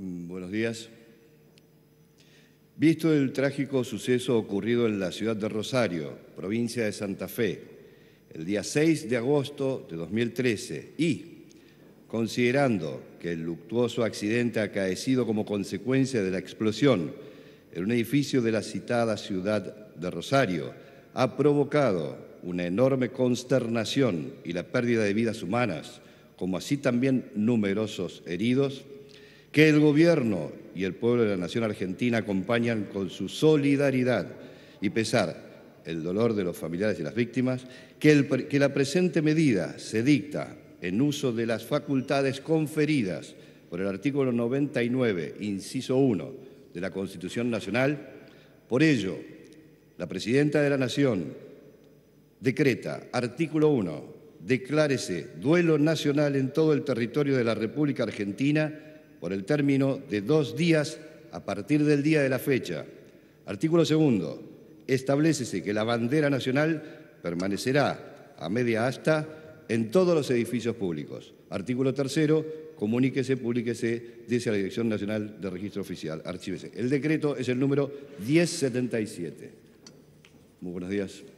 Mm, buenos días. Visto el trágico suceso ocurrido en la ciudad de Rosario, provincia de Santa Fe, el día 6 de agosto de 2013 y considerando que el luctuoso accidente acaecido como consecuencia de la explosión en un edificio de la citada ciudad de Rosario ha provocado una enorme consternación y la pérdida de vidas humanas, como así también numerosos heridos, que el gobierno y el pueblo de la nación argentina acompañan con su solidaridad y pesar el dolor de los familiares y las víctimas, que, que la presente medida se dicta en uso de las facultades conferidas por el artículo 99, inciso 1 de la Constitución Nacional. Por ello, la Presidenta de la Nación decreta, artículo 1, declárese duelo nacional en todo el territorio de la República Argentina por el término de dos días a partir del día de la fecha. Artículo segundo. Establecese que la bandera nacional permanecerá a media asta en todos los edificios públicos. Artículo tercero. Comuníquese, públiquese, dice la Dirección Nacional de Registro Oficial. Archívese. El decreto es el número 1077. Muy buenos días.